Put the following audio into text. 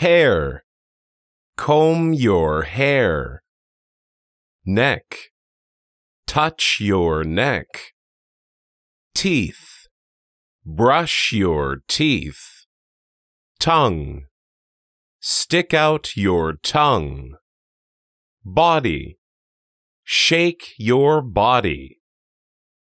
hair, comb your hair. Neck, touch your neck. Teeth, brush your teeth. Tongue, stick out your tongue. Body, shake your body.